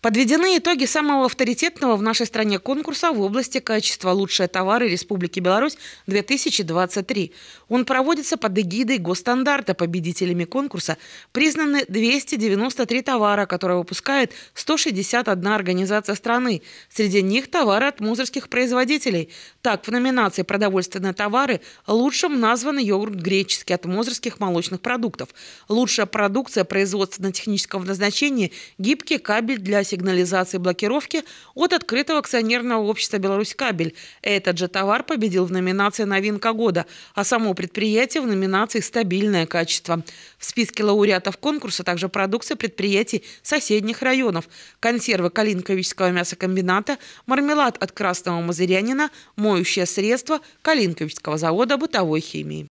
Подведены итоги самого авторитетного в нашей стране конкурса в области качества «Лучшие товары Республики Беларусь-2023». Он проводится под эгидой госстандарта. Победителями конкурса признаны 293 товара, которые выпускает 161 организация страны. Среди них товары от мусорских производителей. Так, в номинации «Продовольственные товары» лучшим назван йогурт греческий от мусорских молочных продуктов. Лучшая продукция производственно-технического назначения – гибкий кабель для сигнализации блокировки от открытого акционерного общества «Беларусь-Кабель». Этот же товар победил в номинации «Новинка года», а само предприятие в номинации «Стабильное качество». В списке лауреатов конкурса также продукция предприятий соседних районов, консервы Калинковичского мясокомбината, мармелад от красного мазырянина, моющее средство Калинковичского завода бытовой химии.